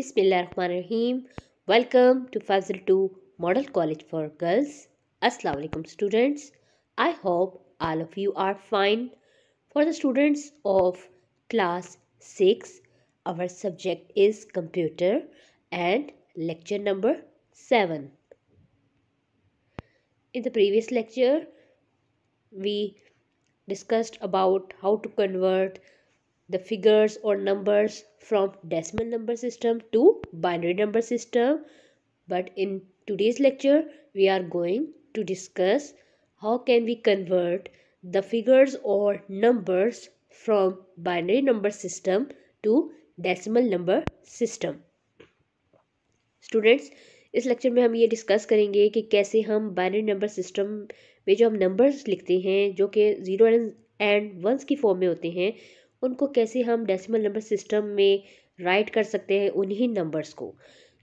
Bismillahirrahmanirrahim. Welcome to Fazil 2 Model College for Girls. Assalamualaikum students. I hope all of you are fine. For the students of class 6, our subject is computer and lecture number 7. In the previous lecture, we discussed about how to convert the figures or numbers from decimal number system to binary number system but in today's lecture we are going to discuss how can we convert the figures or numbers from binary number system to decimal number system students इस lecture में हम ये discuss करेंगे कि कैसे हम binary number system में जो हम नंबर्स लिखते हैं जो कि ज़ीरो एंड वंस की फॉर्म में होते हैं उनको कैसे हम डेसिमल नंबर सिस्टम में राइट कर सकते हैं उन्हीं नंबर्स को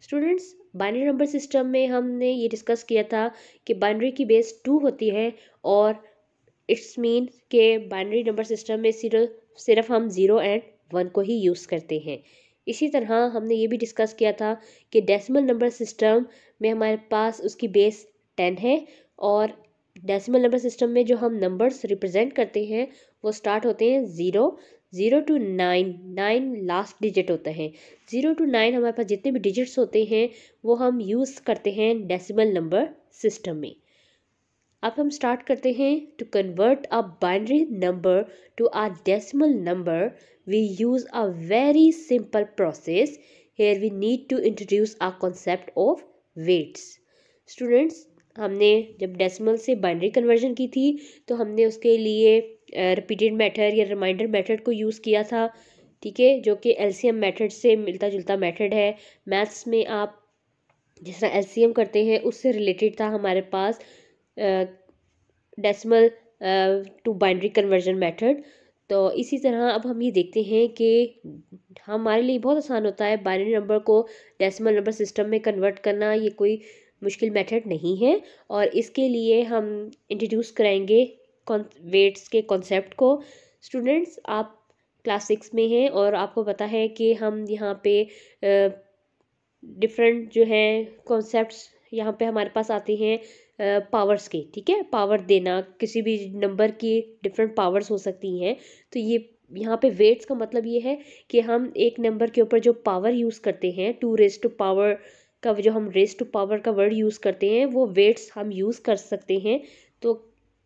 स्टूडेंट्स बाइनरी नंबर सिस्टम में हमने ये डिस्कस किया था कि बाइनरी की बेस टू होती है और इट्स मीन के बाइनरी नंबर सिस्टम में सिर्फ सिर्फ हम ज़ीरो एंड वन को ही यूज़ करते हैं इसी तरह हमने ये भी डिस्कस किया था कि डेसिमल नंबर सिस्टम में हमारे पास उसकी बेस टेन है और डेसिमल नंबर सिस्टम में जो हम नंबर्स रिप्रेजेंट करते हैं वो स्टार्ट होते हैं zero zero to nine nine last digit होता है ज़ीरो टू नाइन हमारे पास जितने भी डिजिट्स होते हैं वो हम यूज़ करते हैं डेसिमल नंबर सिस्टम में अब हम स्टार्ट करते हैं to convert a binary number to a decimal number we use a very simple process here we need to introduce a concept of weights students हमने जब डेसिमल से बाइनरी कन्वर्जन की थी तो हमने उसके लिए रिपीटेड मेथड या रिमाइंडर मेथड को यूज़ किया था ठीक है जो कि एलसीएम मेथड से मिलता जुलता मेथड है मैथ्स में आप जिस तरह एल करते हैं उससे रिलेटेड था हमारे पास decimal to binary conversion method तो इसी तरह अब हम ये देखते हैं कि हमारे लिए बहुत आसान होता है बाइनरी नंबर को डेसिमल नंबर सिस्टम में कन्वर्ट करना ये कोई मुश्किल मेथड नहीं है और इसके लिए हम इंट्रोड्यूस कराएंगे वेट्स के कॉन्सेप्ट को स्टूडेंट्स आप क्लास सिक्स में हैं और आपको पता है कि हम यहाँ पे डिफरेंट जो हैं कॉन्सेप्ट्स यहाँ पे हमारे पास आते हैं पावर्स के ठीक है पावर देना किसी भी नंबर की डिफरेंट पावर्स हो सकती हैं तो ये यहाँ पे वेट्स का मतलब ये है कि हम एक नंबर के ऊपर जो पावर यूज़ करते हैं टू रेस टू पावर का जो हम रेस टू पावर का वर्ड यूज़ करते हैं वो वेट्स हम यूज़ कर सकते हैं तो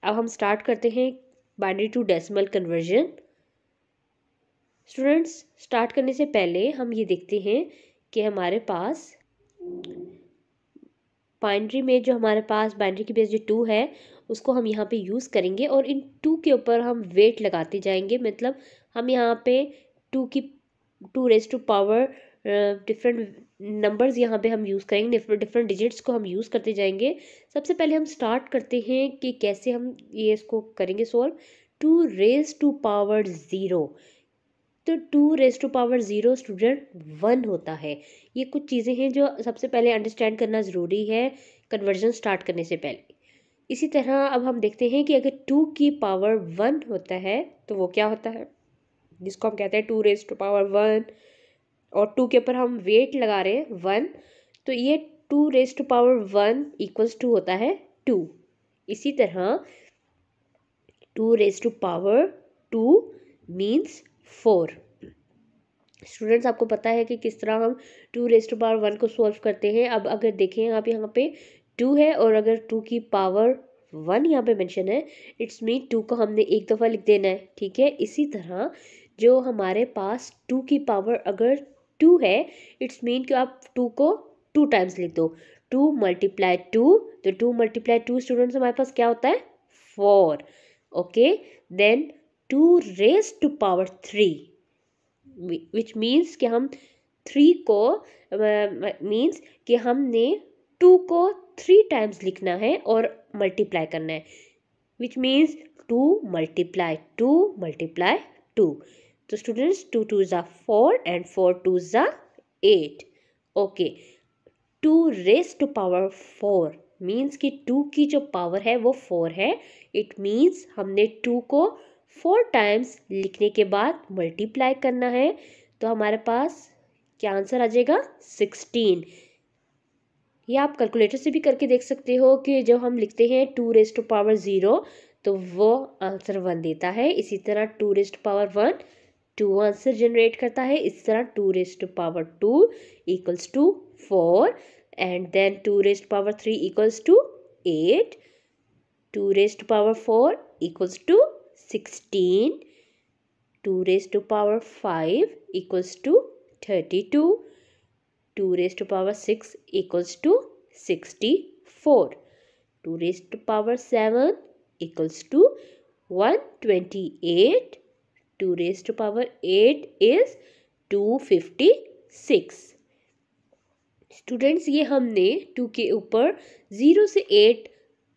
अब हम स्टार्ट करते हैं binary to decimal conversion students start करने से पहले हम ये देखते हैं कि हमारे पास बाइनरी में जो हमारे पास बाइनरी के बेस जो टू है उसको हम यहाँ पे यूज़ करेंगे और इन टू के ऊपर हम वेट लगाते जाएंगे मतलब हम यहाँ पे टू की two raise to power different numbers यहाँ पे हम यूज़ करेंगे डिफरेंट डिफरेंट डिजिट्स को हम यूज़ करते जाएंगे सबसे पहले हम स्टार्ट करते हैं कि कैसे हम ये इसको करेंगे solve two raise to power zero तो two raise to power zero student one होता है ये कुछ चीज़ें हैं जो सबसे पहले अंडरस्टैंड करना ज़रूरी है कन्वर्जन स्टार्ट करने से पहले इसी तरह अब हम देखते हैं कि अगर टू की पावर वन होता है तो वो क्या होता है जिसको हम कहते हैं two raise to power one और टू के ऊपर हम वेट लगा रहे हैं वन तो ये two raise to power one equals two होता है टू इसी तरह two raise to power two means four students आपको पता है कि किस तरह हम two raise to power one को सॉल्व करते हैं अब अगर देखें आप यहाँ पे टू है और अगर टू की पावर वन यहाँ पे मेंशन है इट्स मीन टू को हमने एक दफ़ा लिख देना है ठीक है इसी तरह जो हमारे पास टू की पावर अगर टू है इट्स मीन कि आप टू को टू टाइम्स लिख दो टू मल्टीप्लाई टू तो टू मल्टीप्लाई टू स्टूडेंट्स हमारे पास क्या होता है four okay then two raise to power three which means कि हम थ्री को मीन्स uh, कि हमने टू को थ्री टाइम्स लिखना है और मल्टीप्लाई करना है which means two multiply two multiply two तो स्टूडेंट्स टू टू ज़ा फोर एंड फोर टू ज़ा eight okay two raise to power four means कि टू की जो पावर है वो फोर है इट मीन्स हमने टू को फोर टाइम्स लिखने के बाद मल्टीप्लाई करना है तो हमारे पास क्या आंसर आ जाएगा सिक्सटीन ये आप कैलकुलेटर से भी करके देख सकते हो कि जब हम लिखते हैं टू रेस्ट पावर ज़ीरो तो वो आंसर वन देता है इसी तरह two raised power one two answer generate करता है इस तरह two raised power two equals two four and then two raised power three equals two eight two raised power four equals two sixteen two raised power five equals to thirty two two raised power six equals two sixty four two raised power seven equals two one twenty eight two raise to power eight is to fifty six students ये हमने to के ऊपर zero से eight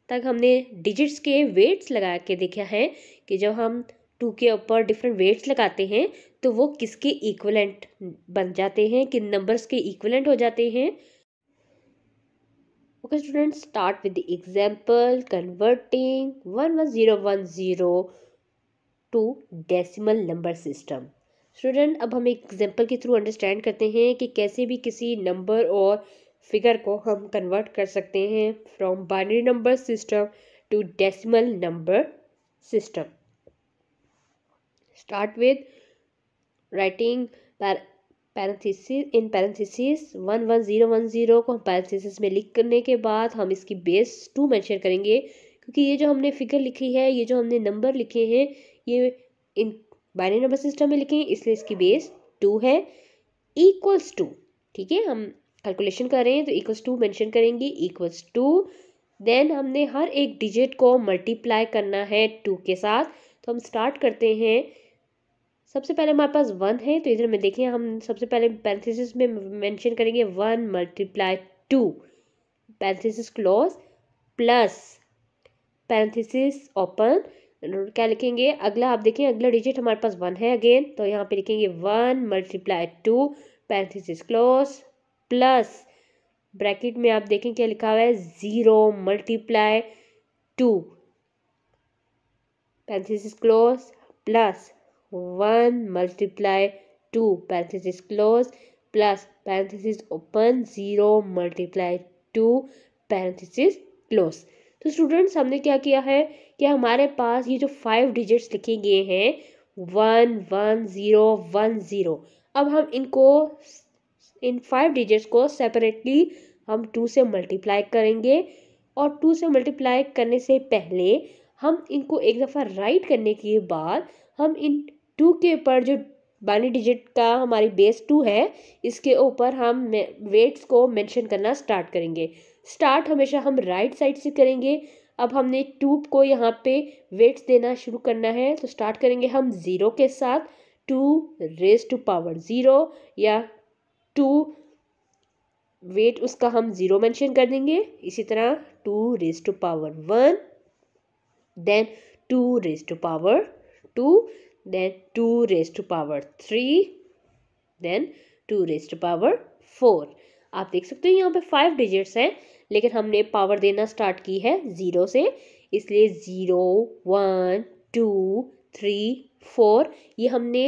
तक हमने digits के weights लगा के देखा है कि जब हम टू के ऊपर डिफरेंट वेट्स लगाते हैं तो वो किसके इक्वलेंट बन जाते हैं किन नंबर्स के इक्वलेंट हो जाते हैं okay students start with the example converting one one zero one zero to decimal number system student अब हम एक एग्जांपल के थ्रू अंडरस्टैंड करते हैं कि कैसे भी किसी नंबर और फिगर को हम कन्वर्ट कर सकते हैं from binary number system to decimal number system start with writing parenthesis in parenthesis one one zero one zero को हम पैरेंथिसिस में लिख करने के बाद हम इसकी बेस टू मेंशन करेंगे क्योंकि ये जो हमने फिगर लिखी है ये जो हमने नंबर लिखे हैं ये इन बाइनरी नंबर सिस्टम में लिखे हैं इसलिए इसकी बेस टू है इक्वल्स टू ठीक है हम कैलकुलेशन कर रहे हैं तो इक्वल्स टू मैंशन करेंगे इक्वल्स टू देन हमने हर एक डिजिट को मल्टीप्लाई करना है टू के साथ तो हम स्टार्ट करते हैं सबसे पहले हमारे पास वन है तो इधर में देखिए हम सबसे पहले पैंथिस में मैंशन करेंगे one multiply two parenthesis close plus parenthesis open क्या लिखेंगे अगला आप देखें अगला डिजिट हमारे पास वन है अगेन तो यहाँ पे लिखेंगे one multiply two parenthesis close plus bracket में आप देखें क्या लिखा हुआ है zero multiply two parenthesis close plus one multiply two parenthesis close plus parenthesis open zero multiply two parenthesis close तो स्टूडेंट्स हमने क्या किया है कि हमारे पास ये जो फाइव डिजिट्स लिखे गए हैं one one zero one zero अब हम इनको इन फाइव डिजिट्स को सेपरेटली हम टू से मल्टीप्लाई करेंगे और टू से मल्टीप्लाई करने से पहले हम इनको एक दफ़ा राइट करने के बाद हम इन टू के ऊपर जो बानी डिजिट का हमारी बेस टू है इसके ऊपर हम वेट्स को मेंशन करना स्टार्ट करेंगे स्टार्ट हमेशा हम राइट साइड से करेंगे अब हमने टूब को यहाँ पे वेट्स देना शुरू करना है तो स्टार्ट करेंगे हम ज़ीरो के साथ two raise to power zero या टू वेट उसका हम ज़ीरो मेंशन कर देंगे इसी तरह two raise to power one then two raise to power two then two raise to power three then two raise to power four आप देख सकते हो यहाँ पे फाइव डिजिट्स हैं लेकिन हमने पावर देना स्टार्ट की है ज़ीरो से इसलिए zero one two three four ये हमने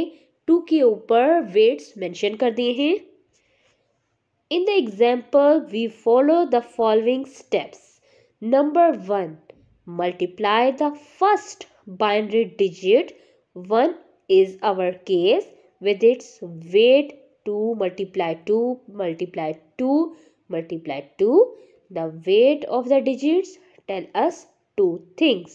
टू के ऊपर वेट्स मेंशन कर दिए हैं in the example we follow the following steps number one multiply the first binary digit one is our case with its weight two multiply two multiply two multiply two the weight of the digits tell us two things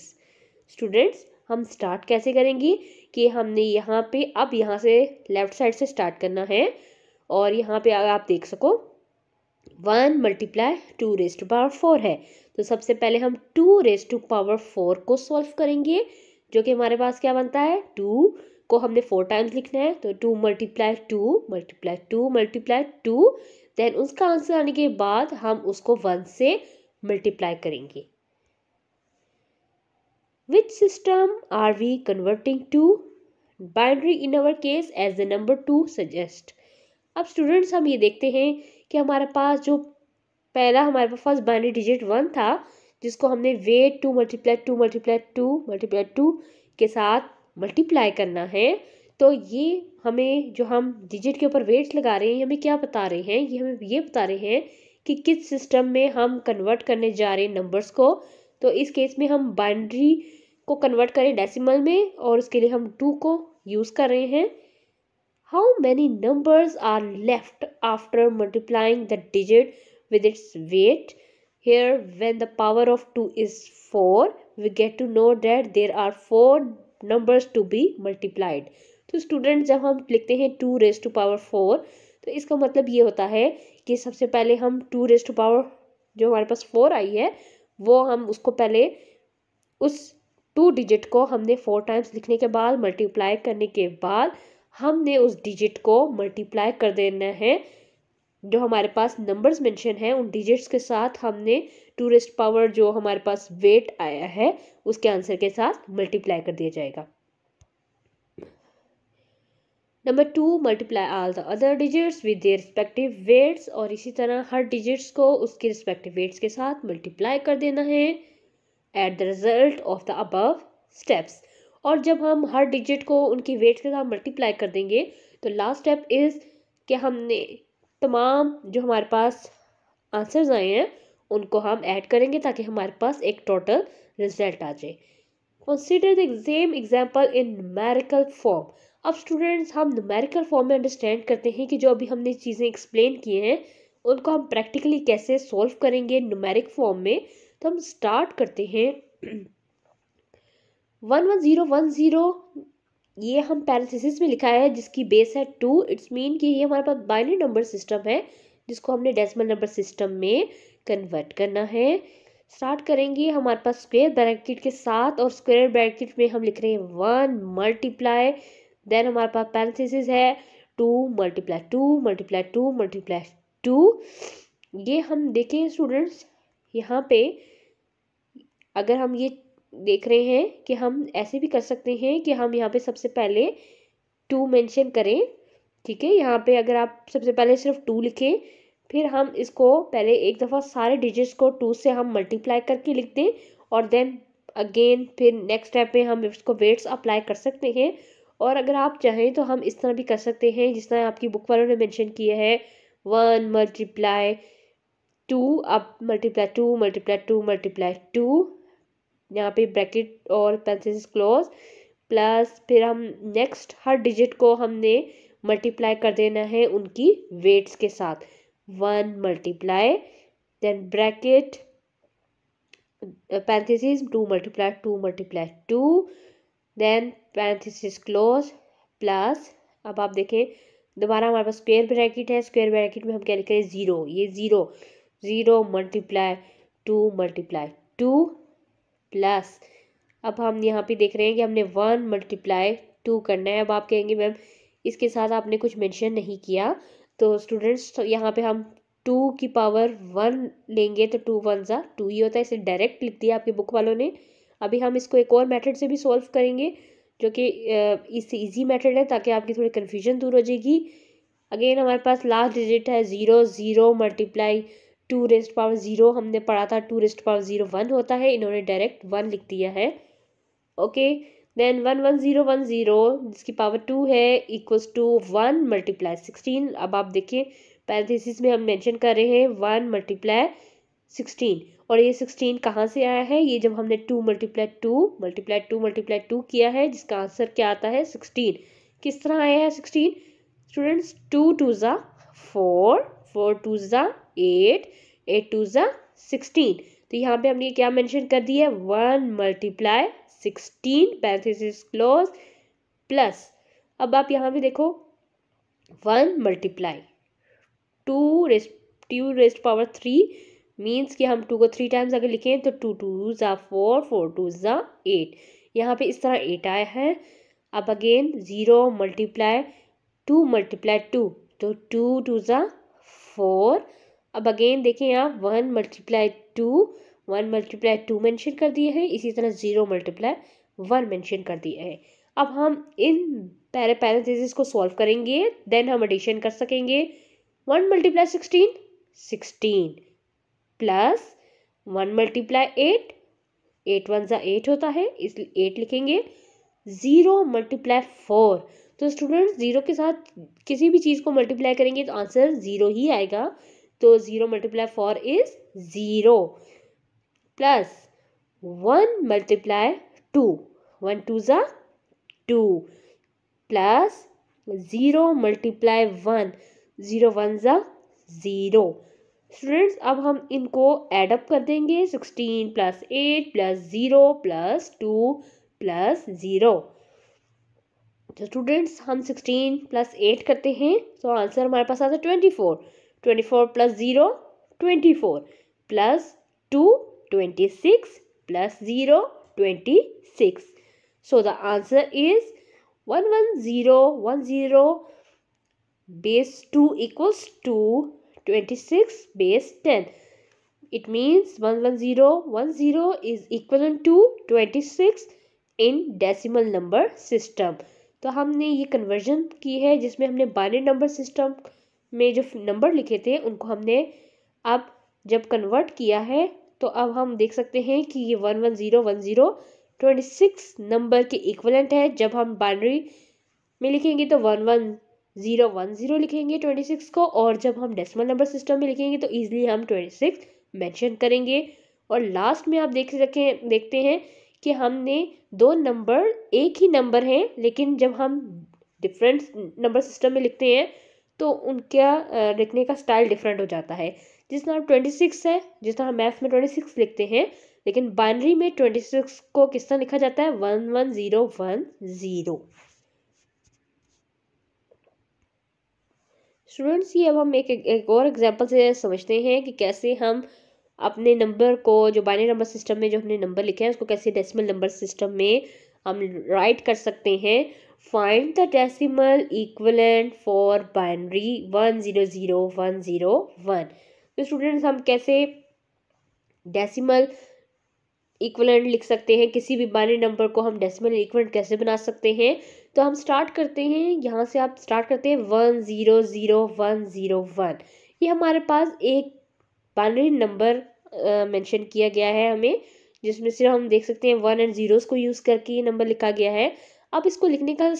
students हम start कैसे करेंगे कि हमने यहाँ पे अब यहाँ से लेफ्ट साइड से स्टार्ट करना है और यहाँ पे अगर आप देख सको one multiply two raise to power four है तो सबसे पहले हम two raise to power four को सॉल्व करेंगे जो कि हमारे पास क्या बनता है टू को हमने फोर टाइम्स लिखना है तो two multiply two multiply two multiply two then उसका आंसर आने के बाद हम उसको वन से मल्टीप्लाई करेंगे which system are we converting to binary in our case as the number two suggest अब स्टूडेंट्स हम ये देखते हैं कि हमारे पास जो पहला हमारे पास फर्स्ट बाइंड्री डिजिट वन था जिसको हमने weight two multiply two multiply two multiply two के साथ मल्टीप्लाई करना है तो ये हमें जो हम डिजिट के ऊपर वेट्स लगा रहे हैं ये हमें क्या बता रहे हैं ये हमें ये बता रहे हैं कि किस सिस्टम में हम कन्वर्ट करने जा रहे हैं नंबर्स को तो इस केस में हम बाइंड्री को कन्वर्ट करें डेसिमल में और उसके लिए हम टू को यूज़ कर रहे हैं how many numbers are left after multiplying the digit with its weight here when the power of two is four we get to know that there are four numbers to be multiplied तो student जब हम लिखते हैं two raise to power four तो इसका मतलब ये होता है कि सबसे पहले हम टू रेस टू पावर जो हमारे पास फोर आई है वो हम उसको पहले उस टू डिजिट को हमने फोर टाइम्स लिखने के बाद मल्टीप्लाई करने के बाद हमने उस डिजिट को मल्टीप्लाई कर देना है जो हमारे पास नंबर्स मेंशन है उन डिजिट्स के साथ हमने टूरिस्ट पावर जो हमारे पास वेट आया है उसके आंसर के साथ मल्टीप्लाई कर दिया जाएगा number two multiply all the other digits with their respective weights और इसी तरह हर डिजिट्स को उसके रिस्पेक्टिव वेट्स के साथ मल्टीप्लाई कर देना है at the result of the above steps और जब हम हर डिजिट को उनकी वेट्स के साथ मल्टीप्लाई कर देंगे तो लास्ट स्टेप इज़ कि हमने तमाम जो हमारे पास आंसर्स आए हैं उनको हम ऐड करेंगे ताकि हमारे पास एक टोटल रिजल्ट आ जाए consider the same example in numerical form अब स्टूडेंट्स हम नमेरिकल फॉर्म में अंडरस्टैंड करते हैं कि जो अभी हमने चीज़ें एक्सप्लेन किए हैं उनको हम प्रैक्टिकली कैसे सॉल्व करेंगे नमेरिक फॉर्म में तो हम स्टार्ट करते हैं one one zero one zero ये हम पैरेंथेसिस में लिखा है जिसकी बेस है टू इट्स मीन कि ये हमारे पास बाइनरी नंबर सिस्टम है जिसको हमने डेसिमल नंबर सिस्टम में कन्वर्ट करना है स्टार्ट करेंगे हमारे पास स्क्वेयर ब्रैकेट के साथ और स्क्वेयर ब्रैकेट में हम लिख रहे हैं वन मल्टीप्लाई देन हमारे पास पैरेंथेसिस है two multiply two multiply two multiply two ये हम देखें स्टूडेंट्स यहाँ पे अगर हम ये देख रहे हैं कि हम ऐसे भी कर सकते हैं कि हम यहाँ पे सबसे पहले टू मेंशन करें ठीक है यहाँ पे अगर आप सबसे पहले सिर्फ टू लिखें फिर हम इसको पहले एक दफ़ा सारे डिजिट्स को टू से हम मल्टीप्लाई करके लिख दें और देन अगेन फिर नेक्स्ट स्टेप में हम इसको वेट्स अप्लाई कर सकते हैं और अगर आप चाहें तो हम इस तरह भी कर सकते हैं जिस तरह आपकी बुक वालों ने मैंशन किया है वन मल्टीप्लाई टू आप multiply two multiply two multiply two यहाँ पे ब्रैकेट और पैरेंथेसिस क्लोज प्लस फिर हम नेक्स्ट हर डिजिट को हमने मल्टीप्लाई कर देना है उनकी वेट्स के साथ one multiply then bracket parenthesis two multiply two multiply two then parenthesis close plus अब आप देखें दोबारा हमारे पास स्क्वेयर ब्रैकेट है स्क्वेयर ब्रैकेट में हम क्या लिखें ज़ीरो ये zero zero multiply two multiply two plus अब हम यहाँ पे देख रहे हैं कि हमने वन मल्टीप्लाई टू करना है अब आप कहेंगे मैम इसके साथ आपने कुछ मेंशन नहीं किया तो स्टूडेंट्स तो यहाँ पे हम टू की पावर वन लेंगे तो टू वन ज़ा टू ही होता है इसे डायरेक्ट लिख दिया आपकी बुक वालों ने अभी हम इसको एक और मेथड से भी सॉल्व करेंगे जो कि इससे इजी मेथड है ताकि आपकी थोड़ी कन्फ्यूजन दूर हो जाएगी अगेन हमारे पास लास्ट डिजिट है zero zero multiply two raised power zero हमने पढ़ा था two raised power zero one होता है इन्होंने डायरेक्ट वन लिख दिया है okay then one one zero one zero जिसकी पावर टू है equals two one multiply sixteen अब आप देखिए पैंतीस में हम मेंशन कर रहे हैं वन मल्टीप्लाई सिक्सटीन और ये सिक्सटीन कहाँ से आया है ये जब हमने two multiply two multiply two multiply two किया है जिसका आंसर क्या आता है सिक्सटीन किस तरह आया है सिक्सटीन स्टूडेंट्स टू टू ज़ा फोर फोर टू ज़ा एट एट टू ज़ा सिक्सटीन तो यहाँ पे हमने क्या मेंशन कर दिया है one multiply sixteen parenthesis close plus अब आप यहाँ भी देखो one multiply two raised two raised power three means कि हम टू को थ्री टाइम्स अगर लिखें तो टू टू ज़ा फोर फोर टू ज़ा एट यहाँ पे इस तरह एट आया है अब again zero multiply two multiply two तो टू टू ज़ा फोर अब अगेन देखें आप one multiply two one multiply two mention कर दिए हैं इसी तरह ज़ीरो मल्टीप्लाई वन मैंशन कर दिए हैं अब हम इन पहले पैरेंथेसिस को सॉल्व करेंगे देन हम एडिशन कर सकेंगे one multiply sixteen sixteen plus one multiply eight eight one ज़ा एट होता है इसलिए एट लिखेंगे ज़ीरो मल्टीप्लाई फोर तो स्टूडेंट्स ज़ीरो के साथ किसी भी चीज़ को मल्टीप्लाई करेंगे तो आंसर ज़ीरो ही आएगा तो zero multiply four is zero plus one multiply two one two ज़ा two plus zero multiply one zero one ज़ा ज़ीरो स्टूडेंट्स अब हम इनको एडअप कर देंगे sixteen plus eight plus zero plus two plus zero तो स्टूडेंट्स हम sixteen plus eight करते हैं तो आंसर हमारे पास आता है twenty four twenty four plus zero twenty four plus two twenty six plus zero twenty six so the answer is one one zero one zero base two two equals twenty six base ten it means one one zero one zero is equal to twenty six in decimal number system तो हमने ये conversion की है जिसमें हमने binary number system में जो number लिखे थे उनको हमने अब जब कन्वर्ट किया है तो अब हम देख सकते हैं कि ये one one zero one zero twenty six number के इक्वलेंट है जब हम बाइनरी में लिखेंगे तो one one zero one zero लिखेंगे ट्वेंटी सिक्स को और जब हम डेसिमल नंबर सिस्टम में लिखेंगे तो ईजिली हम ट्वेंटी सिक्स मैंशन करेंगे और लास्ट में आप देख सकें देखते हैं कि हमने दो नंबर एक ही नंबर हैं लेकिन जब हम डिफरेंट नंबर सिस्टम में लिखते हैं तो उनका लिखने का स्टाइल डिफरेंट हो जाता है जिस तरह ट्वेंटी सिक्स है जिस तरह मैथ्स में ट्वेंटी सिक्स लिखते हैं लेकिन बाइनरी में ट्वेंटी सिक्स को किस तरह लिखा जाता है one one zero one zero students ये अब हम एक एक और एग्जांपल से समझते हैं कि कैसे हम अपने नंबर को जो बाइनरी नंबर सिस्टम में जो हमने नंबर लिखे हैं उसको कैसे डेसिमल नंबर सिस्टम में हम राइट कर सकते हैं find the decimal equivalent for binary one zero zero one zero one तो स्टूडेंट्स हम कैसे डेसिमल इक्वलेंट लिख सकते हैं किसी भी बाइनरी नंबर को हम डेसिमल इक्वलेंट कैसे बना सकते हैं तो हम स्टार्ट करते हैं यहाँ से आप स्टार्ट करते हैं one zero zero one zero one ये हमारे पास एक बाइनरी नंबर मेंशन किया गया है हमें जिसमें सिर्फ हम देख सकते हैं वन एंड ज़ीरोज़ को यूज़ करके ये नंबर लिखा गया है अब इसको लिखने का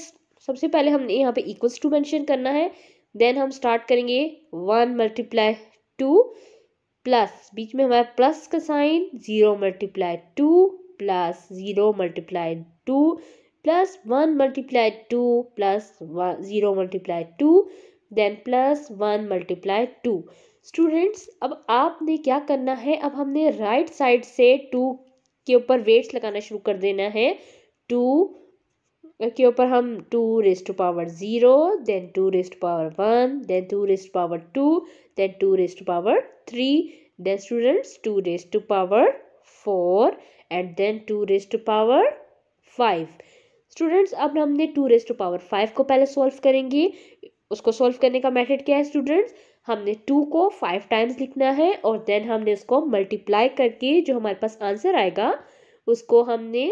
सबसे पहले हमने यहाँ पे इक्वल्स टू मेंशन करना है देन हम स्टार्ट करेंगे वन मल्टीप्लाई टू प्लस बीच में हमारा प्लस का sign zero multiply two plus zero multiply two plus one multiply two plus zero multiply two then plus one multiply two students अब आपने क्या करना है अब हमने राइट साइड से टू के ऊपर वेट्स लगाना शुरू कर देना है टू के ऊपर हम two raised to power zero then two raised power one then two raised power two then two raised power three then students two raised to power four and then two raised to power five students अब हमने two raised to power five को पहले solve करेंगे उसको solve करने का method क्या है स्टूडेंट्स हमने टू को फाइव टाइम्स लिखना है और देन हमने उसको मल्टीप्लाई करके जो हमारे पास आंसर आएगा उसको हमने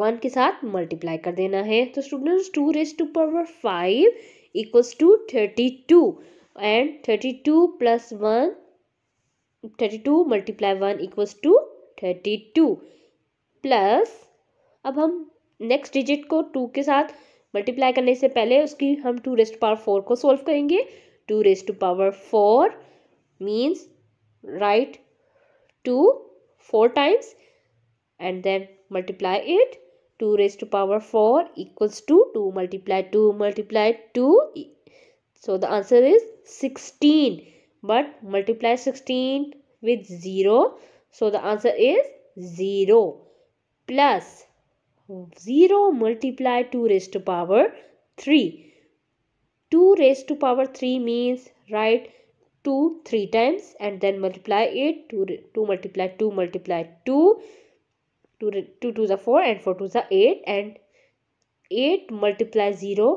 वन के साथ मल्टीप्लाई कर देना है तो students two raise to power five equals to thirty two and thirty two plus one thirty two multiply one equals to thirty two plus अब हम नेक्स्ट डिजिट को टू के साथ मल्टीप्लाई करने से पहले उसकी हम टू रेस्ट पावर फोर को सॉल्व करेंगे two raised to power four means write two four times and then multiply it two raised to power four equals to two multiply two multiply two so the answer is sixteen but multiply sixteen with zero so the answer is zero plus zero multiply two raise to power three two raise to power three means write two three times and then multiply eight two two multiply two multiply two two two two ज़ा four and four two ज़ा eight and eight multiply zero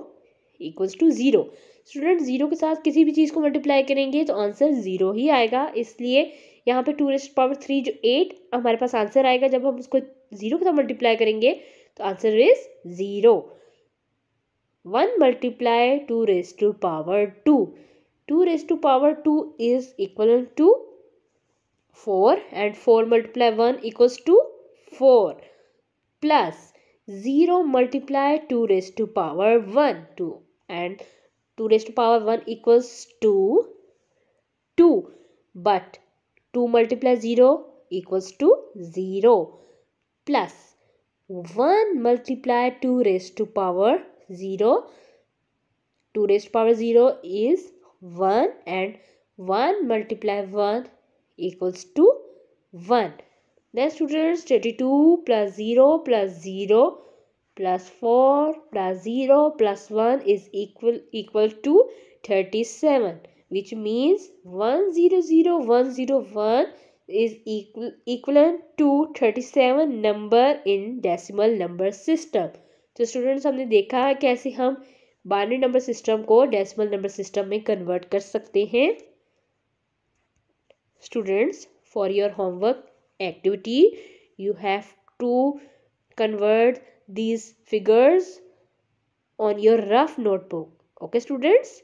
equals to zero student zero के साथ किसी भी चीज़ को multiply करेंगे तो answer zero ही आएगा इसलिए यहाँ पे टू रेस्ट पावर थ्री जो एट हमारे पास आंसर आएगा जब हम उसको ज़ीरो के साथ मल्टीप्लाई करेंगे The answer is 0. 1 multiply 2 raised to power 2. 2 raised to power 2 is equal to 4 and 4 multiply 1 equals to 4 plus 0 multiply 2 raised to power 1 2 and 2 raised to power 1 equals to 2 but 2 multiply 0 equals to 0 plus 1 multiply 2 raised to power 0. 2 raised to power 0 is 1 and 1 multiply 1 equals to 1. Then students 32 plus 0 plus 0 plus 4 plus 0 plus 1 is equal equal to 37 which means 100101 is equal equivalent to 37 number in decimal number system तो students हमने देखा है कैसे हम binary number system को decimal number system में convert कर सकते हैं students for your homework activity you have to convert these figures on your rough notebook okay students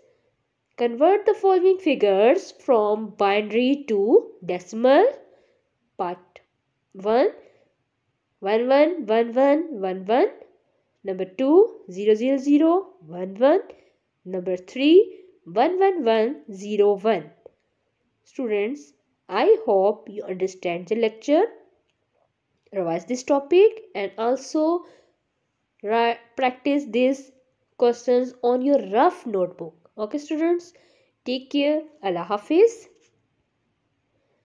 Convert the following figures from binary to decimal. Part 1 1 1 1 1 1 1. Number 2 0 0 0 1 1. Number 3 1 1 1 0 1. Students, I hope you understand the lecture. Revise this topic and also practice these questions on your rough notebook. Okay students take care अल्लाह हाफिज़